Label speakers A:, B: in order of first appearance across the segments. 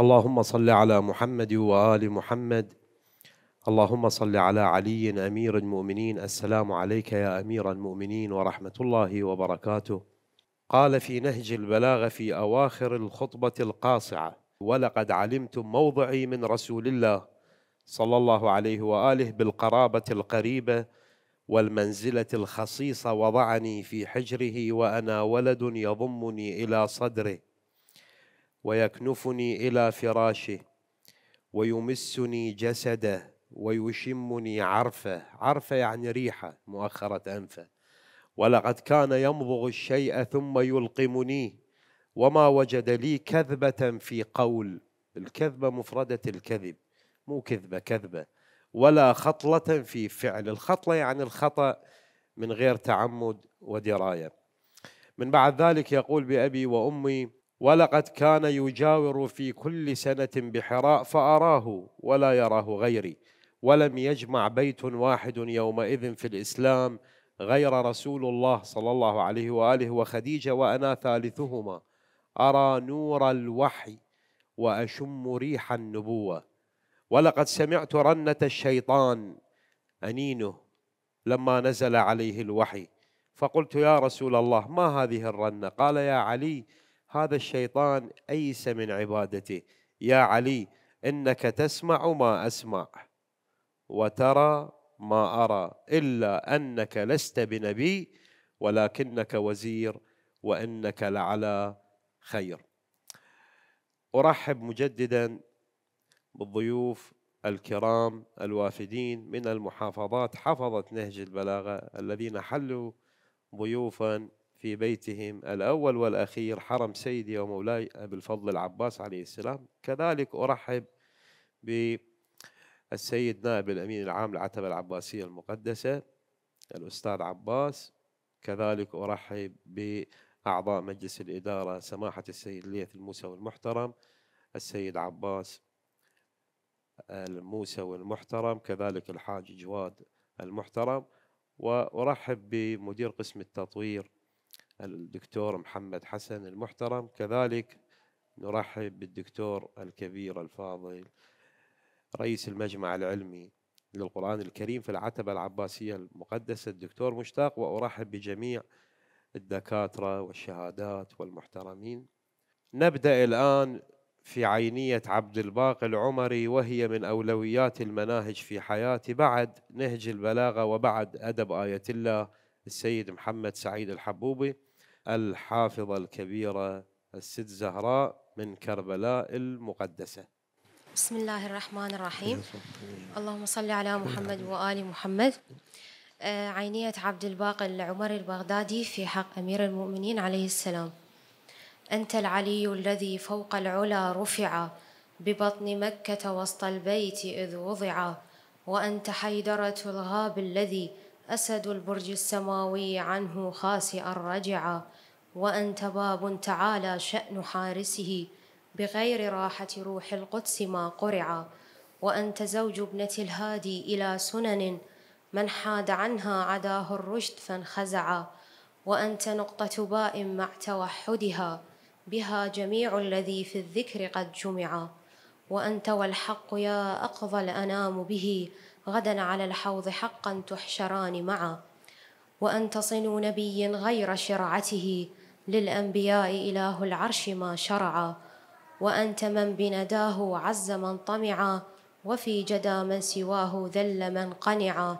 A: اللهم صل على محمد وآل محمد اللهم صل على علي أمير المؤمنين السلام عليك يا أمير المؤمنين ورحمة الله وبركاته قال في نهج البلاغة في أواخر الخطبة القاصعة ولقد علمتم موضعي من رسول الله صلى الله عليه وآله بالقرابة القريبة والمنزلة الخصيصة وضعني في حجره وأنا ولد يضمني إلى صدره ويكنفني الى فراشه ويمسني جسده ويشمني عرفه عرفه يعني ريحه مؤخره انفه ولقد كان يمضغ الشيء ثم يلقمني وما وجد لي كذبه في قول الكذبه مفرده الكذب مو كذبه كذبه ولا خطله في فعل الخطله يعني الخطا من غير تعمد ودرايه من بعد ذلك يقول بأبي وأمي ولقد كان يجاور في كل سنة بحراء فأراه ولا يراه غيري ولم يجمع بيت واحد يومئذ في الإسلام غير رسول الله صلى الله عليه وآله وخديجة وأنا ثالثهما أرى نور الوحي وأشم ريح النبوة ولقد سمعت رنة الشيطان أنينه لما نزل عليه الوحي فقلت يا رسول الله ما هذه الرنة قال يا علي هذا الشيطان ايس من عبادته يا علي انك تسمع ما اسمع وترى ما ارى الا انك لست بنبي ولكنك وزير وانك لعلى خير ارحب مجددا بالضيوف الكرام الوافدين من المحافظات حفظت نهج البلاغه الذين حلوا ضيوفا في بيتهم الأول والأخير حرم سيدي ومولاي أبي الفضل العباس عليه السلام كذلك أرحب بالسيد نائب الأمين العام العتبة العباسية المقدسة الأستاذ عباس كذلك أرحب بأعضاء مجلس الإدارة سماحة السيد ليث الموسى المحترم السيد عباس الموسى المحترم كذلك الحاج جواد المحترم وأرحب بمدير قسم التطوير الدكتور محمد حسن المحترم كذلك نرحب بالدكتور الكبير الفاضل رئيس المجمع العلمي للقرآن الكريم في العتبة العباسية المقدسة الدكتور مشتاق وأرحب بجميع الدكاترة والشهادات والمحترمين نبدأ الآن في عينية عبد الباقي العمري وهي من أولويات المناهج في حياتي بعد نهج البلاغة وبعد أدب آية الله السيد محمد سعيد الحبوبي الحافظة الكبيرة الست زهراء من كربلاء المقدسة
B: بسم الله الرحمن الرحيم اللهم صل على محمد وآل محمد آه، عينية عبد الباقي العمر البغدادي في حق أمير المؤمنين عليه السلام أنت العلي الذي فوق العلا رفع ببطن مكة وسط البيت إذ وضع وأنت حيدرة الغاب الذي أسد البرج السماوي عنه خاسئا رجع وأنت باب تعالى شأن حارسه بغير راحة روح القدس ما قرع وأنت زوج ابنة الهادي إلى سنن من حاد عنها عداه الرشد فانخزع وأنت نقطة باء مع توحدها بها جميع الذي في الذكر قد جمع وأنت والحق يا أقضى الأنام به غدا على الحوض حقا تحشران معا وأن تصنوا نبي غير شرعته للأنبياء إله العرش ما شرعا وأنت من بنداه عز من طمعا وفي جدى من سواه ذل من قنعا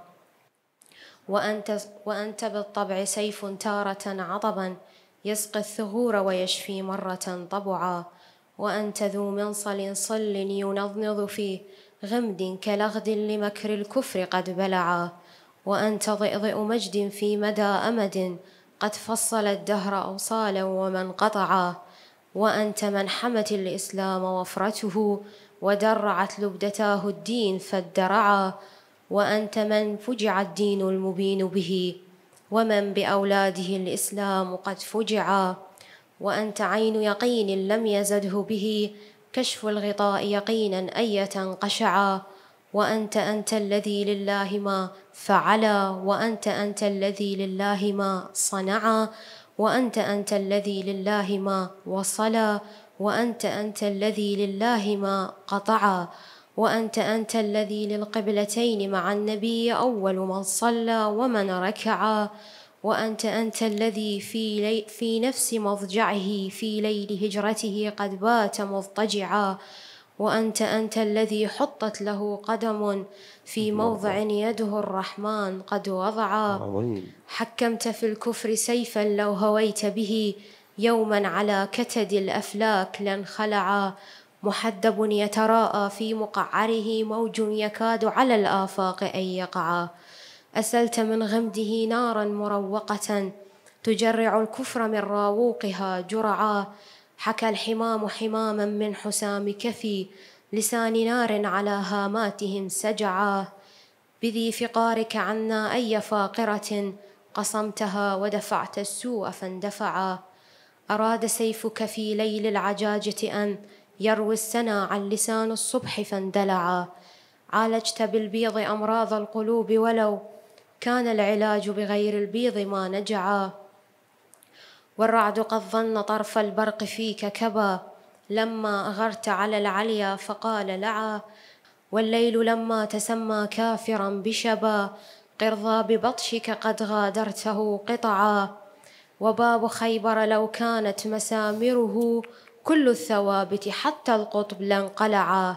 B: وأنت, وأنت بالطبع سيف تارة عضبا يسقي الثغور ويشفي مرة طبعا وأنت ذو منصل صل ينضنض فيه غمد كلغد لمكر الكفر قد بلعا وأنت ضئضئ مجد في مدى أمد قد فصل الدهر أوصالا ومن قطعا وأنت من حمت الإسلام وفرته ودرعت لبدتاه الدين فادرعا وأنت من فجع الدين المبين به ومن بأولاده الإسلام قد فجعا وأنت عين يقين لم يزده به كشف الغطاء يقينا أية قشعا وأنت أنت الذي لله ما فعلا وأنت أنت الذي لله ما صنعا وأنت أنت الذي لله ما وصلا وأنت أنت الذي لله ما قطعا وأنت أنت الذي للقبلتين مع النبي أول من صلى ومن ركعا وأنت أنت الذي في, لي في نفس مضجعه في ليل هجرته قد بات مضطجعا وأنت أنت الذي حطت له قدم في موضع يده الرحمن قد وضعا حكمت في الكفر سيفا لو هويت به يوما على كتد الأفلاك لانخلعا محدب يتراءى في مقعره موج يكاد على الآفاق أن يقعا أسلت من غمده نارا مروقة تجرع الكفر من راووقها جرعا حكى الحمام حماما من حسام كفي لسان نار على هاماتهم سجعا بذي فقارك عنا أي فاقرة قصمتها ودفعت السوء فاندفعا أراد سيفك في ليل العجاجة أن يروي السنا عن لسان الصبح فاندلعا عالجت بالبيض أمراض القلوب ولو كان العلاج بغير البيض ما نجعا والرعد قد ظن طرف البرق فيك كبا لما أغرت على العليا فقال لعا والليل لما تسمى كافرا بشبا قرضا ببطشك قد غادرته قطعا وباب خيبر لو كانت مسامره كل الثوابت حتى القطب لانقلعا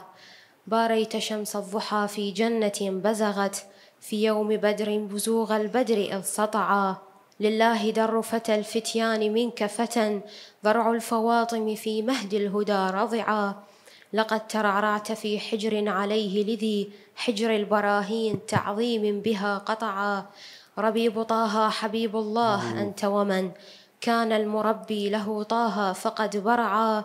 B: باريت شمس الضحى في جنة بزغت في يوم بدر بزوغ البدر إذ سطعا لله در فتى الفتيان منك فتى ضرع الفواطم في مهد الهدى رضعا لقد ترعرعت في حجر عليه لذي حجر البراهين تعظيم بها قطعا ربيب طه حبيب الله أنت ومن كان المربي له طه فقد برعا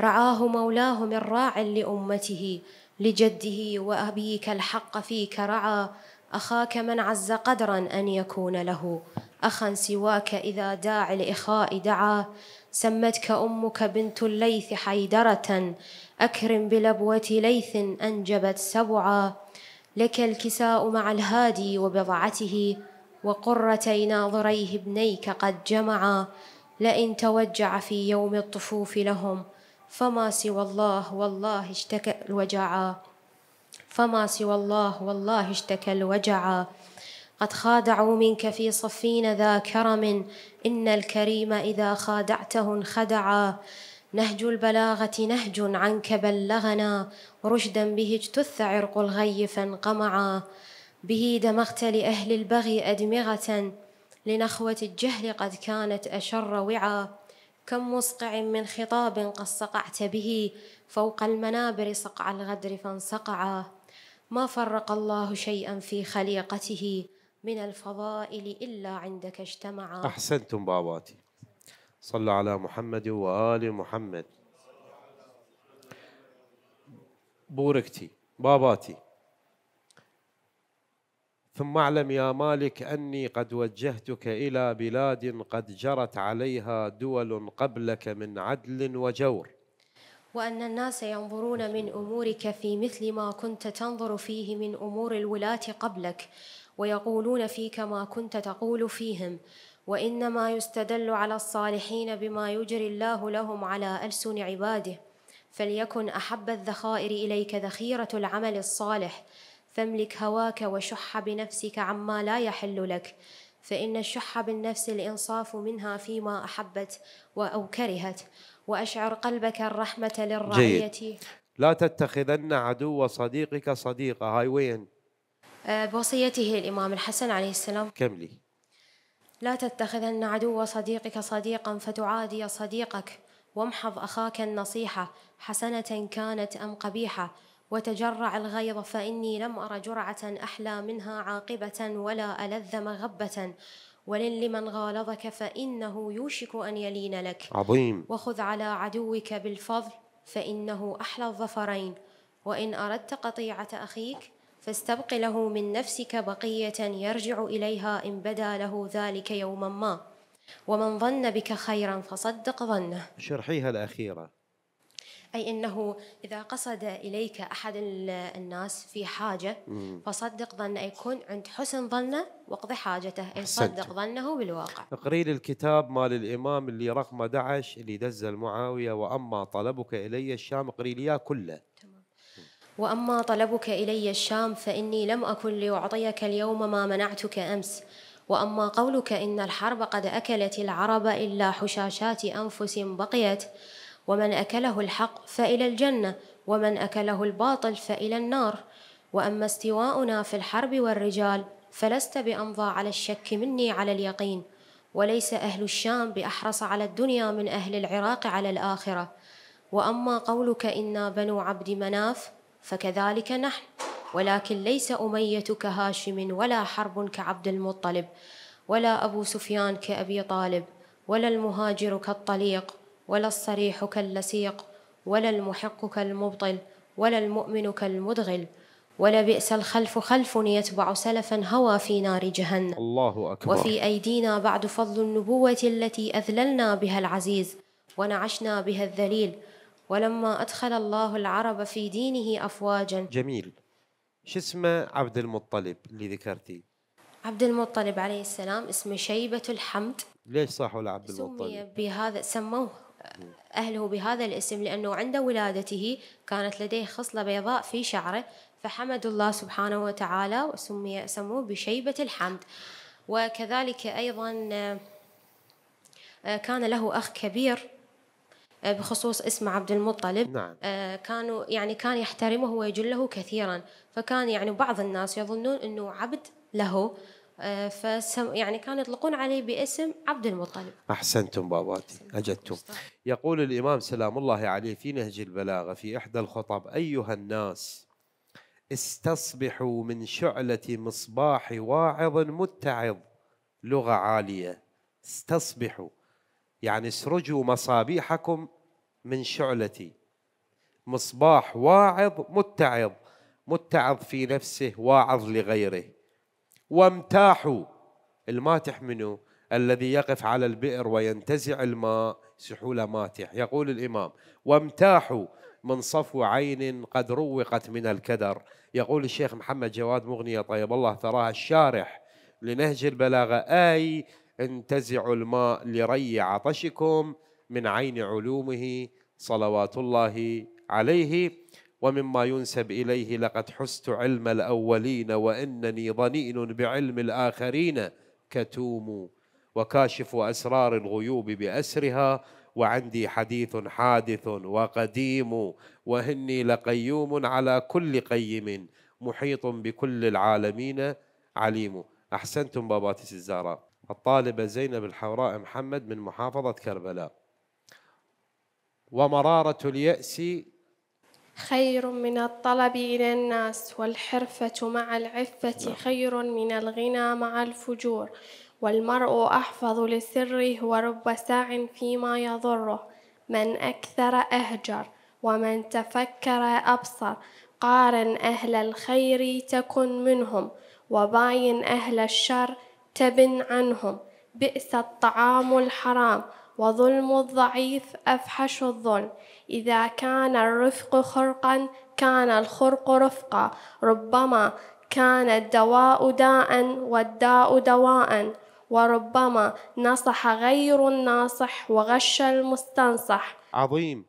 B: رعاه مولاه من راع لأمته لجده وأبيك الحق فيك رعا أخاك من عز قدرا أن يكون له أخا سواك إذا داع الإخاء دعا سمتك أمك بنت الليث حيدرة أكرم بلبوة ليث أنجبت سبعا لك الكساء مع الهادي وبضعته وقرتي ناظريه ابنيك قد جمعا لئن توجع في يوم الطفوف لهم فما سوى الله والله اشتكى الوجعا فما سوى الله والله اشتكى الوجعا قد خادعوا منك في صفين ذا كرم إن الكريم إذا خادعته انخدعا نهج البلاغة نهج عنك بلغنا رشدا به اجتث عرق الغي فانقمعا به دمغت لأهل البغي أدمغة لنخوة الجهل قد كانت أشر وعا كم مسقع من خطاب قد صقعت به فوق المنابر صقع الغدر فانصقعا ما فرق الله شيئا في خليقته من الفضائل إلا عندك اجتمعا
A: أحسنتم باباتي صلى على محمد وآل محمد بوركتي باباتي ثم اعلم يا مالك أني قد وجهتك إلى بلاد قد جرت عليها دول قبلك من عدل وجور
B: وأن الناس ينظرون من أمورك في مثل ما كنت تنظر فيه من أمور الولاة قبلك ويقولون فيك ما كنت تقول فيهم وإنما يستدل على الصالحين بما يجري الله لهم على ألسن عباده فليكن أحب الذخائر إليك ذخيرة العمل الصالح فاملك هواك وشح بنفسك عما لا يحل لك فإن الشح بالنفس الإنصاف منها فيما أحبت أو كرهت وأشعر قلبك الرحمة للرعية
A: لا تتخذن عدو صديقك صديقة هاي وين؟
B: أه، بوصيته الإمام الحسن عليه السلام كملي لا تتخذن عدو صديقك صديقا فتعادي صديقك وامحض أخاك النصيحة حسنة كانت أم قبيحة وتجرع الغيظ فإني لم أر جرعة أحلى منها عاقبة ولا ألذ مغبة ولن لمن غالظك فإنه يوشك أن يلين لك عظيم وخذ على عدوك بالفضل فإنه أحلى الظفرين وإن أردت قطيعة أخيك فاستبق له من نفسك بقية يرجع إليها إن بدا له ذلك يوما ما ومن ظن بك خيرا فصدق ظنه
A: شرحيها الأخيرة
B: أي أنه إذا قصد إليك أحد الناس في حاجة فصدق ظنه يكون عند حسن ظنه واقضي حاجته أي صدق ظنه بالواقع
A: اقرين الكتاب مال الإمام اللي رقم 11 اللي دز المعاوية وأما طلبك إلي الشام اقري لي كله
B: وأما طلبك إلي الشام فإني لم أكن لأعطيك اليوم ما منعتك أمس واما قولك ان الحرب قد اكلت العرب الا حشاشات انفس بقيت ومن أكله الحق فإلى الجنة ومن أكله الباطل فإلى النار وأما استواؤنا في الحرب والرجال فلست بأمضى على الشك مني على اليقين وليس أهل الشام بأحرص على الدنيا من أهل العراق على الآخرة وأما قولك إنا بنو عبد مناف فكذلك نحن ولكن ليس أمية كهاشم ولا حرب كعبد المطلب ولا أبو سفيان كأبي طالب ولا المهاجر كالطليق ولا الصريح كاللسيق ولا المحق كالمبطل ولا المؤمن كالمدغل ولبئس الخلف خلف يتبع سلفا هوى في نار جهنم
A: الله أكبر وفي
B: أيدينا بعد فضل النبوة التي أذللنا بها العزيز ونعشنا بها الذليل ولما أدخل الله العرب في دينه أفواجا
A: جميل شو اسم عبد المطلب اللي ذكرتي
B: عبد المطلب عليه السلام اسمه شيبة الحمد
A: ليش صاحوا لعبد المطلب سمي
B: بهذا سموه أهله بهذا الاسم لأنه عند ولادته كانت لديه خصلة بيضاء في شعره فحمد الله سبحانه وتعالى وسمي سموه بشيبة الحمد وكذلك أيضا آه، كان له أخ كبير آه، بخصوص اسم عبد المطلب نعم. آه، كانوا يعني كان يحترمه ويجله كثيرا فكان يعني بعض الناس يظنون انه عبد له آه، فسم يعني كانوا يطلقون عليه باسم عبد المطلب
A: أحسنتم باباتي أجدتم يقول الإمام سلام الله عليه في نهج البلاغة في إحدى الخطب أيها الناس استصبحوا من شعلة مصباح واعظ متعظ لغة عالية استصبحوا يعني اسرجوا مصابيحكم من شعلتي مصباح واعظ متعظ متعظ في نفسه واعظ لغيره وامتاحوا الماتح منه الذي يقف على البئر وينتزع الماء سحولة ماتح يقول الإمام وامتاحوا من صفو عين قد روقت من الكدر يقول الشيخ محمد جواد مغنية طيب الله ثراها الشارح لنهج البلاغة أي انتزعوا الماء لري عطشكم من عين علومه صلوات الله عليه ومما ينسب إليه لقد حست علم الأولين وإنني ضنين بعلم الآخرين كتوم وكاشف أسرار الغيوب بأسرها وعندي حديث حادث وقديم وهني لقيوم على كل قيم محيط بكل العالمين عليم أحسنتم باباتي الزهراء الطالبة زينب الحوراء محمد من محافظة كربلاء ومرارة اليأس
C: خير من الطلب إلى الناس والحرفة مع العفة نعم. خير من الغنى مع الفجور والمرء أحفظ لسره ورب ساع فيما يضره من أكثر أهجر ومن تفكر أبصر قارن أهل الخير تكن منهم وباين أهل الشر تبن عنهم بئس الطعام الحرام وظلم الضعيف أفحش الظلم إذا كان الرفق خرقا كان الخرق رفقا ربما كان الدواء داء والداء دواء وربما نصح غير الناصح وغش المستنصح
A: عظيم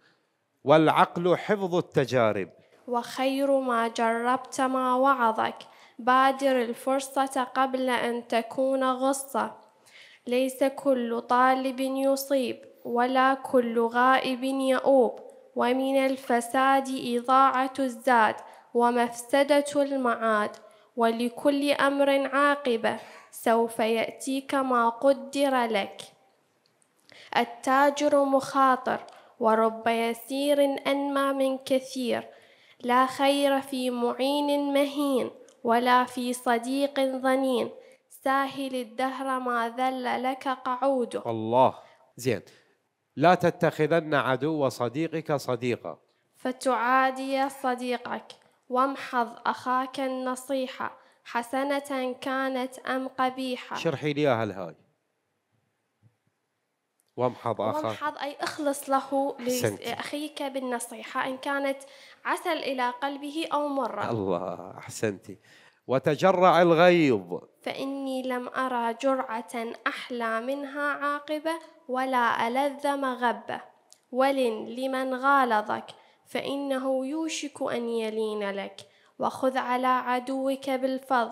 A: والعقل حفظ التجارب
C: وخير ما جربت ما وعظك بادر الفرصة قبل أن تكون غصة ليس كل طالب يصيب ولا كل غائب يؤوب ومن الفساد إضاعة الزاد ومفسدة المعاد ولكل أمر عاقبة سوف يأتيك ما قدر لك التاجر مخاطر ورب يسير أنمى من كثير لا خير في معين مهين ولا في صديق ظنين ساهل الدهر ما ذل لك قعوده
A: الله زين لا تتخذن عدو صديقك صديقا
C: فتعادي صديقك وامحض أخاك النصيحة حسنة كانت أم قبيحة شرحي
A: لي اياها الهاي وامحض أخاك وامحض
C: أي اخلص له لأخيك بالنصيحة إن كانت عسل إلى قلبه أو مرة
A: الله أحسنتي وتجرع الغيظ
C: فإني لم أرى جرعة أحلى منها عاقبة ولا ألذ مغبة ول لمن غالظك فإنه يوشك أن يلين لك وخذ على عدوك بالفض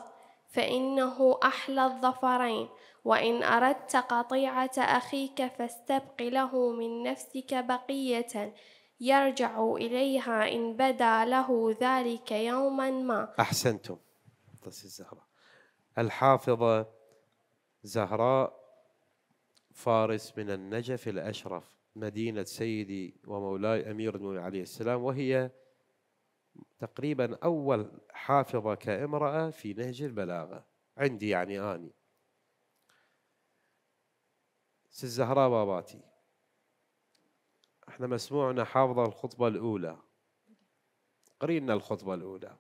C: فإنه أحلى الظفرين وإن أردت قطيعة أخيك فاستبق له من نفسك بقية يرجع إليها إن بدا له ذلك يوما ما
A: أحسنتم الزهره الحافظة زهراء فارس من النجف الأشرف مدينة سيدي ومولاي أمير المؤمنين عليه السلام وهي تقريبا أول حافظة كامرأة في نهج البلاغة عندي يعني آني سي الزهراء باباتي احنا مسموعنا حافظة الخطبة الأولى قرينا الخطبة الأولى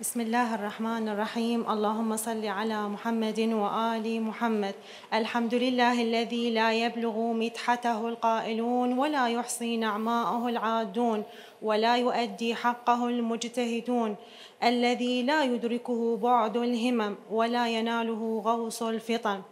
D: بسم الله الرحمن الرحيم اللهم صل على محمد وآل محمد الحمد لله الذي لا يبلغ مدحته القائلون ولا يحصي نعماءه العادون ولا يؤدي حقه المجتهدون الذي لا يدركه بعد الهمم ولا يناله غوص الفطن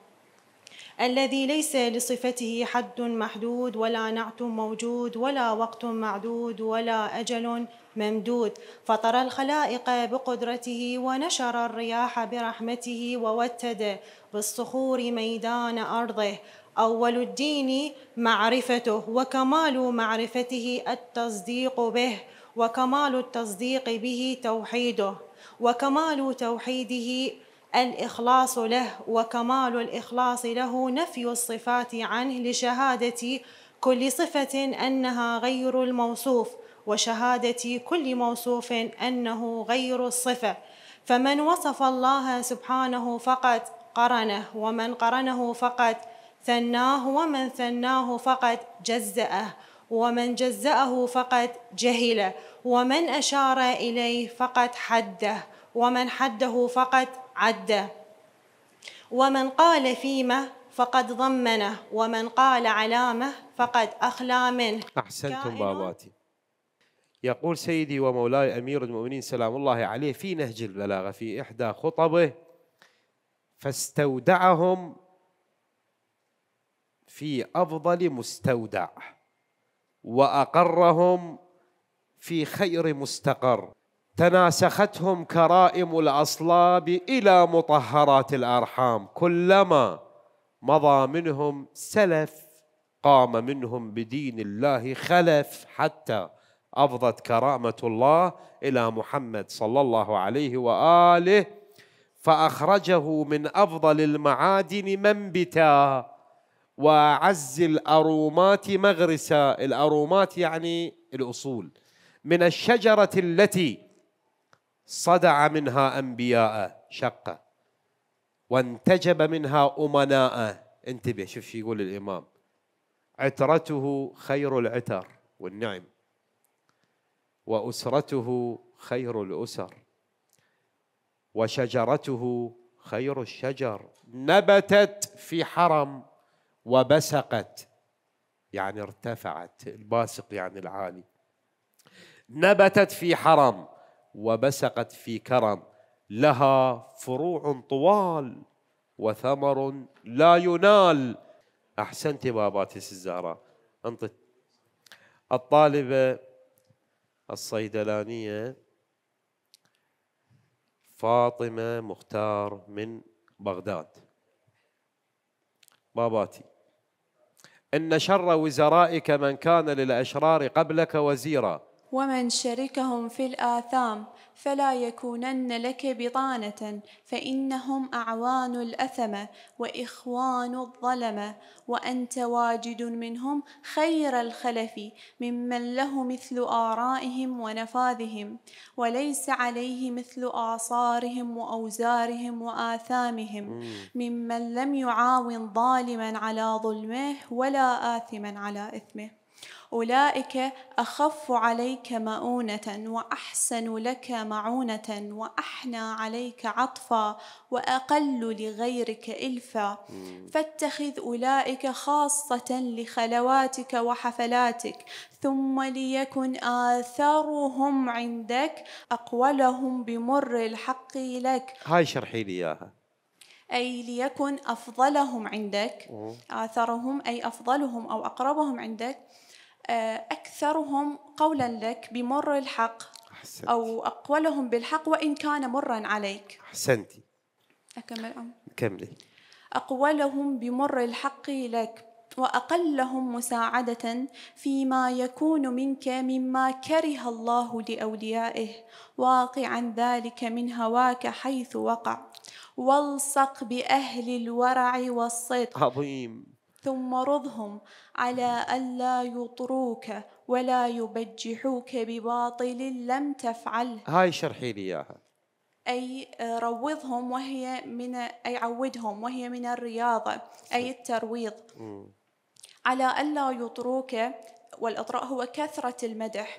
D: الذي ليس لصفته حد محدود ولا نعت موجود ولا وقت معدود ولا أجل ممدود فطر الخلائق بقدرته ونشر الرياح برحمته ووتد بالصخور ميدان أرضه أول الدين معرفته وكمال معرفته التصديق به وكمال التصديق به توحيده وكمال توحيده الإخلاص له وكمال الإخلاص له نفي الصفات عنه لشهادة كل صفة أنها غير الموصوف وشهادة كل موصوف أنه غير الصفة فمن وصف الله سبحانه فقد قرنه ومن قرنه فقد ثناه ومن ثناه فقد جزأه ومن جزأه فقد جهله ومن أشار إليه فقد حده ومن حده فقد عده ومن قال فيما فقد ضمنه ومن قال علامه فقد اخلى منه
A: احسنتم باباتي يقول سيدي ومولاي امير المؤمنين سلام الله عليه في نهج البلاغه في احدى خطبه فاستودعهم في افضل مستودع واقرهم في خير مستقر تناسختهم كرائم الاصلاب الى مطهرات الارحام كلما مضى منهم سلف قام منهم بدين الله خلف حتى افضت كرامه الله الى محمد صلى الله عليه واله فاخرجه من افضل المعادن منبتا واعز الارومات مغرسا الارومات يعني الاصول من الشجره التي صدع منها أنبياء شقة وانتجب منها أمناء انتبه شوف شو يقول الإمام عترته خير العتر والنعم وأسرته خير الأسر وشجرته خير الشجر نبتت في حرم وبسقت يعني ارتفعت الباسق يعني العالي نبتت في حرم وبسقت في كرم لها فروع طوال وثمر لا ينال احسنت باباتس الزهراء انطت الطالبه الصيدلانيه فاطمه مختار من بغداد باباتي ان شر وزرائك من كان للاشرار قبلك وزيرا
E: ومن شركهم في الآثام فلا يكونن لك بطانة فإنهم أعوان الأثمة وإخوان الظلمة وأنت واجد منهم خير الخلف ممن له مثل آرائهم ونفاذهم وليس عليه مثل آصارهم وأوزارهم وآثامهم ممن لم يعاون ظالما على ظلمه ولا آثما على إثمه أولئك أخف عليك مؤونة وأحسن لك معونة وأحنى عليك عطفا وأقل لغيرك إلفا فاتخذ أولئك خاصة لخلواتك وحفلاتك ثم ليكن آثارهم عندك أقولهم بمر الحق لك
A: هاي شرحي لي إياها
E: أي ليكن أفضلهم عندك آثرهم أي أفضلهم أو أقربهم عندك آه، أكثرهم قولا لك بمر الحق أحسنت. أو أقولهم بالحق وإن كان مرا عليك أحسنت أكمل أم كملي أقولهم بمر الحق لك وأقلهم مساعدة فيما يكون منك مما كره الله لأوليائه واقعا ذلك من هواك حيث وقع والصق بأهل الورع والصدق
A: عظيم
E: ثم رضهم على ألا يطروك ولا يبجحوك بباطل لم تفعله
A: هاي شرحي لي إياها
E: أي روضهم وهي من أي عودهم وهي من الرياضة أي الترويض م. على ألا يطروك والإطراء هو كثرة المدح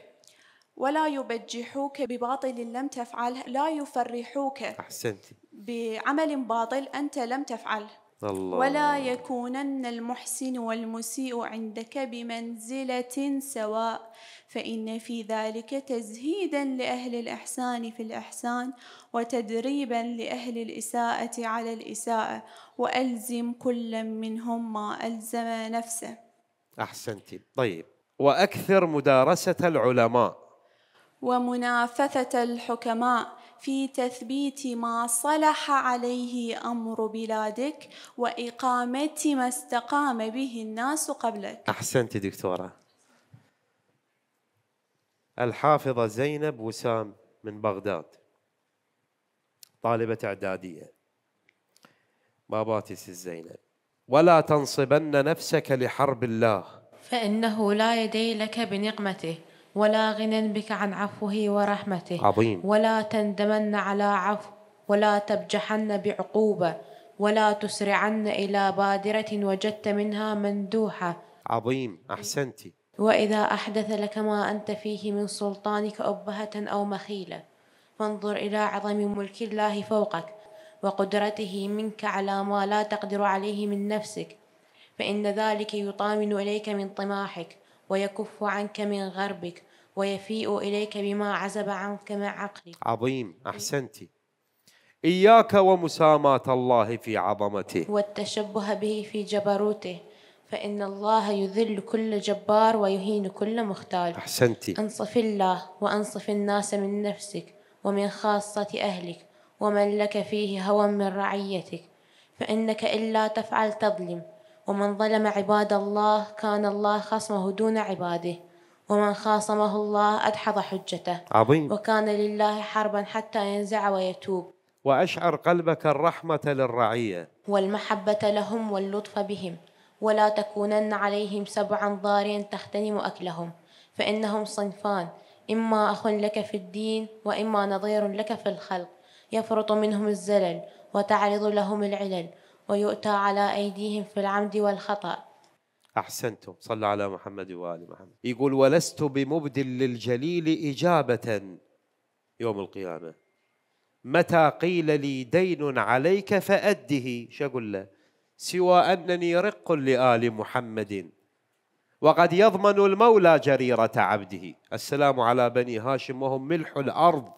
E: ولا يبجحوك بباطل لم تفعله لا يفرحوك
A: أحسنت
E: بعمل باطل أنت لم تفعله
A: الله. ولا
E: يكونن المحسن والمسيء عندك بمنزلة سواء فإن في ذلك تزهيدا لأهل الإحسان في الإحسان وتدريبا لأهل الإساءة على الإساءة وألزم كل منهم ما ألزم نفسه
A: أحسنتي طيب وأكثر مدارسة العلماء
E: ومنافثة الحكماء في تثبيت ما صلح عليه امر بلادك واقامه ما استقام به الناس قبلك.
A: احسنت دكتوره. الحافظه زينب وسام من بغداد طالبه اعداديه. باباتي زينب ولا تنصبن نفسك لحرب الله
F: فانه لا يدي لك بنقمته ولا غنى بك عن عفوه ورحمته عظيم ولا تندمن على عفو ولا تبجحن بعقوبة ولا تسرعن إلى بادرة وجدت منها مندوحة
A: عظيم أحسنتي
F: وإذا أحدث لك ما أنت فيه من سلطانك أبهة أو مخيلة فانظر إلى عظم ملك الله فوقك وقدرته منك على ما لا تقدر عليه من نفسك فإن ذلك يطامن إليك من طماحك ويكف عنك من غربك ويفيء إليك بما عزب عنك مع عقلي
A: عظيم أحسنتي إياك ومسامة الله في عظمته
F: والتشبه به في جبروته فإن الله يذل كل جبار ويهين كل مختال أحسنتي أنصف الله وأنصف الناس من نفسك ومن خاصة أهلك ومن لك فيه هوى من رعيتك فإنك إلا تفعل تظلم ومن ظلم عباد الله كان الله خصمه دون عباده ومن خاصمه الله أدحض حجته
A: عظيم وكان
F: لله حربا حتى ينزع ويتوب
A: وأشعر قلبك الرحمة للرعية
F: والمحبة لهم واللطف بهم ولا تكونن عليهم سبعا ضاريا تغتنم أكلهم فإنهم صنفان إما أخ لك في الدين وإما نظير لك في الخلق يفرط منهم الزلل وتعرض لهم العلل ويؤتى على أيديهم في العمد والخطأ
A: أحسنتم صلى على محمد وآل محمد يقول ولست بمبدل للجليل إجابة يوم القيامة متى قيل لي دين عليك فأده شو أقول له سوى أنني رق لآل محمد وقد يضمن المولى جريرة عبده السلام على بني هاشم وهم ملح الأرض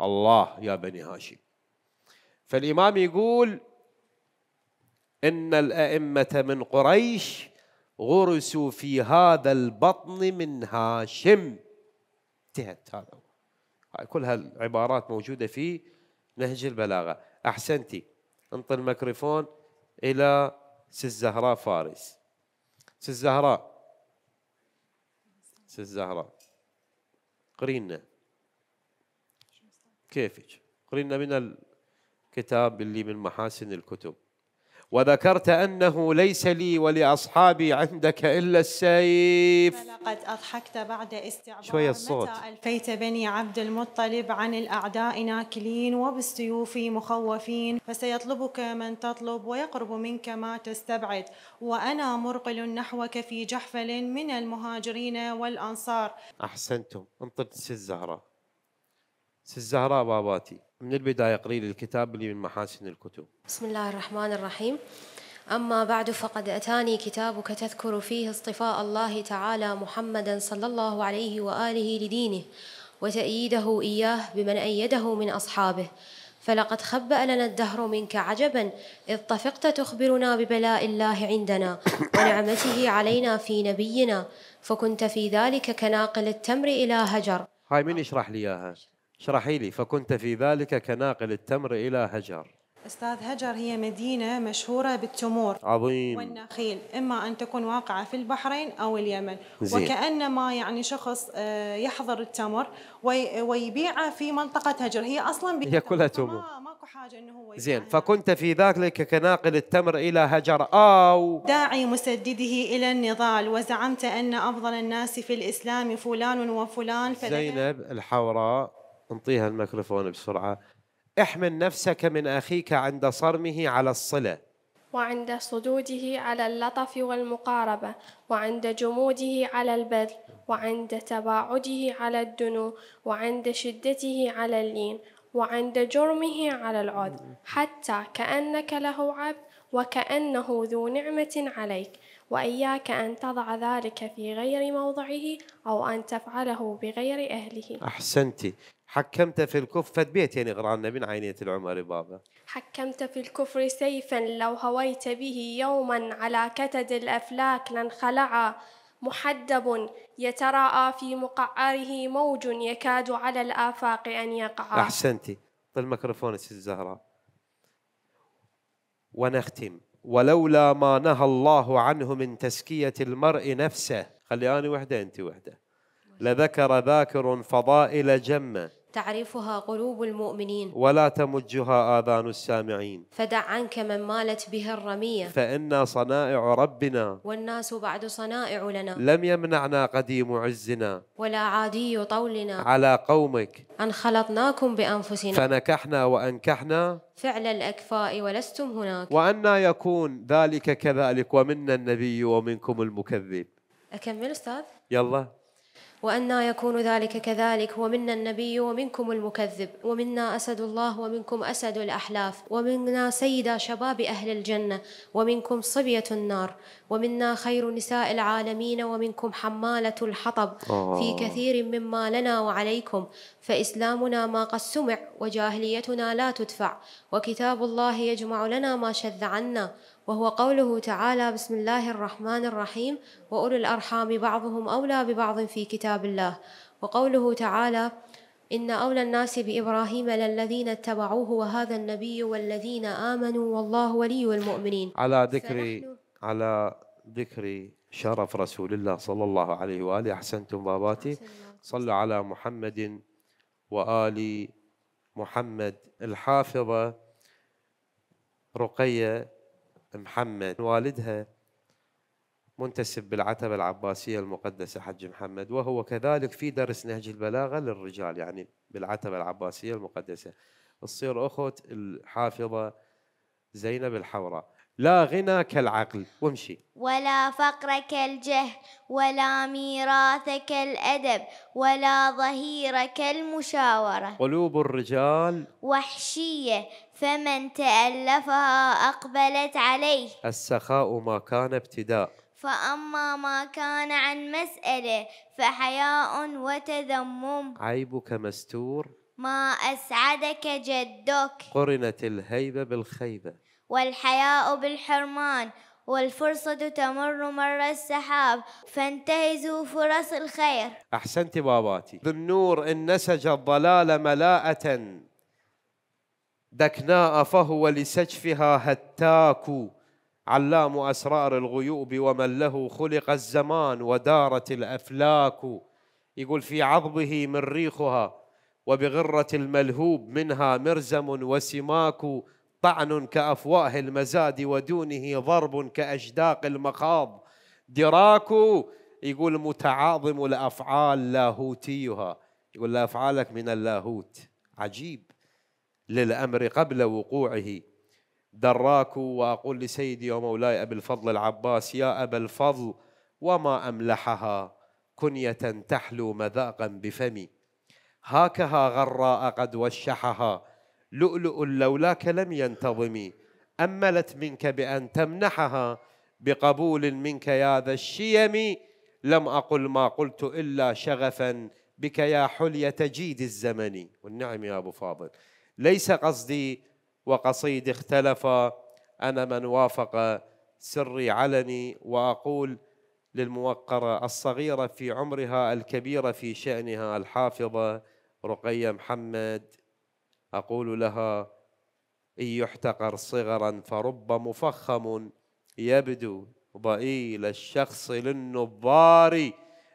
A: الله يا بني هاشم فالإمام يقول إن الأئمة من قريش غرسوا في هذا البطن من هاشم انتهت هذا كل هالعبارات موجودة في نهج البلاغة أحسنتي انطي الميكروفون إلى سي الزهراء فارس سي الزهراء سي الزهراء قرينا كيفك قرينا من الكتاب اللي من محاسن الكتب وذكرت أنه ليس لي ولأصحابي عندك إلا السيف
D: فلقد أضحكت بعد استعبار شوية الصوت متى ألفيت بني عبد المطلب عن الأعداء ناكلين وبالسيوف مخوفين فسيطلبك من تطلب ويقرب منك ما تستبعد وأنا مرقل نحوك في جحفل من المهاجرين والأنصار
A: أحسنتم انطلت الزهرة سي الزهراء باباتي من البداية قليل الكتاب اللي من محاسن الكتب
B: بسم الله الرحمن الرحيم أما بعد فقد أتاني كتابك تذكر فيه اصطفاء الله تعالى محمدا صلى الله عليه وآله لدينه وتأييده إياه بمن أيده من أصحابه فلقد خبأ لنا الدهر منك عجبا إذ طفقت تخبرنا ببلاء الله عندنا ونعمته علينا في نبينا فكنت في ذلك كناقل التمر
D: إلى هجر
A: هاي من يشرح لي إياها اشرحي لي فكنت في ذلك كناقل التمر إلى هجر
D: استاذ هجر هي مدينة مشهورة بالتمور
A: عظيم والنخيل
D: إما أن تكون واقعة في البحرين أو اليمن زين. وكأنما يعني شخص آه، يحضر التمر ويبيعه في منطقة هجر هي أصلا هي
A: كلها تمور ماكو حاجة إنه هو زين يعني. فكنت في ذلك كناقل التمر إلى هجر أو
D: داعي مسدده إلى النضال وزعمت أن أفضل الناس في الإسلام فلان وفلان زينب
A: الحوراء انطيها الميكروفون بسرعة احمل نفسك من أخيك عند صرمه على الصلة
C: وعند صدوده على اللطف والمقاربة وعند جموده على البذل وعند تباعده على الدنو وعند شدته على اللين وعند جرمه على العذر حتى كأنك له عبد وكأنه ذو نعمة عليك وإياك أن تضع ذلك في غير موضعه أو أن تفعله بغير أهله
A: أحسنت حكمت في الكفر فتبيت يعني غرانا من عينية العمر بابا
C: حكمت في الكفر سيفا لو هويت به يوما على كتد الأفلاك لانخلع محدب يتراءى في مقعره موج يكاد على الآفاق أن يقع
A: أحسنتي الميكروفون سي الزهراء ونختم ولولا ما نهى الله عنه من تزكية المرء نفسه خلي أنا وحدة أنت وحدة لذكر ذاكر فضائل جمة
B: تعرفها قلوب المؤمنين
A: ولا تمجها آذان السامعين
B: فدع عنك من مالت به الرمية
A: فإنا صنائع ربنا
B: والناس بعد صنائع لنا
A: لم يمنعنا قديم عزنا
B: ولا عادي طولنا
A: على قومك
B: أن خلطناكم بأنفسنا
A: فنكحنا وأنكحنا
B: فعل الأكفاء ولستم هناك
A: وأنا يكون ذلك كذلك ومنا النبي ومنكم المكذب
B: أكمل أستاذ؟ يلا وأنا يكون ذلك كذلك ومنا النبي ومنكم المكذب ومنا أسد الله ومنكم أسد الأحلاف ومنا سيدا شباب أهل الجنة ومنكم صبية النار ومنا خير نساء العالمين ومنكم حمالة الحطب آه. في كثير مما لنا وعليكم فإسلامنا ما قد سمع وجاهليتنا لا تدفع وكتاب الله يجمع لنا ما شذ عنا وهو قوله تعالى بسم الله الرحمن الرحيم وأولي الأرحام بعضهم أولى ببعض في كتاب الله وقوله تعالى إن أولى الناس بإبراهيم للذين اتبعوه وهذا النبي والذين آمنوا والله ولي المؤمنين
A: على ذكر على ذكر شرف رسول الله صلى الله عليه وآله أحسنتم باباتي صلى على محمد وآل محمد الحافظة رقية محمد والدها منتسب بالعتبة العباسية المقدسة حج محمد وهو كذلك في درس نهج البلاغة للرجال يعني بالعتبة العباسية المقدسة تصير أخت الحافظة زينب الحوراء لا غنى كالعقل وامشي
C: ولا فقر كالجهل ولا ميراث كالأدب ولا ظهير كالمشاورة
A: قلوب الرجال
C: وحشية فمن تألفها أقبلت عليه
A: السخاء ما كان ابتداء
C: فأما ما كان عن مسألة فحياء وتذمم
A: عيبك مستور
C: ما أسعدك جدك
A: قرنت الهيبة بالخيبة
C: والحياء بالحرمان والفرصة تمر مر السحاب فانتهزوا فرص الخير
A: أحسنت باباتي بالنور إن نسج الضلال ملاءة دكناء فهو لسجفها هتاك علام أسرار الغيوب ومن له خلق الزمان ودارت الأفلاك يقول في عظمه مريخها وبغرة الملهوب منها مرزم وسماك طعن كافواه المزاد ودونه ضرب كاشداق المخاض دراك يقول متعاظم الافعال لاهوتيها يقول لافعالك افعالك من اللاهوت عجيب للامر قبل وقوعه دراك واقول لسيدي ومولاي ابي الفضل العباس يا ابا الفضل وما املحها كنيه تحلو مذاقا بفمي هاكها غراء قد وشحها لؤلؤ لولاك لم ينتظمي أملت منك بأن تمنحها بقبول منك يا ذا الشيم لم أقل ما قلت إلا شغفا بك يا حلية جيد الزمن والنعم يا أبو فاضل ليس قصدي وقصيدي اختلف أنا من وافق سري علني وأقول للموقرة الصغيرة في عمرها الكبيرة في شأنها الحافظة رقية محمد أقول لها إن يحتقر صغرا فرب مفخم يبدو ضئيل الشخص للنظار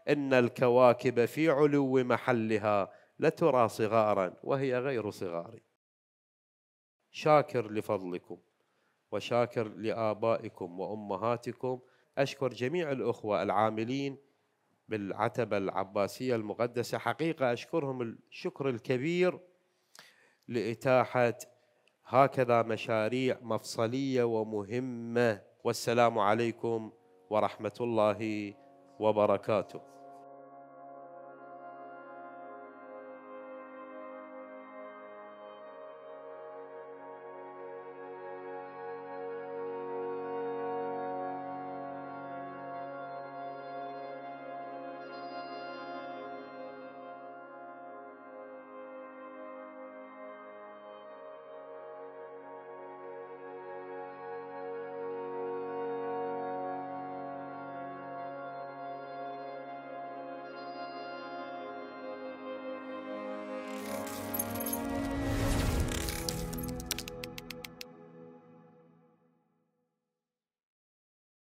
A: إن الكواكب في علو محلها لترى صغارا وهي غير صغار شاكر لفضلكم وشاكر لآبائكم وأمهاتكم أشكر جميع الأخوة العاملين بالعتبة العباسية المقدسة حقيقة أشكرهم الشكر الكبير لإتاحة هكذا مشاريع مفصلية ومهمة والسلام عليكم ورحمة الله وبركاته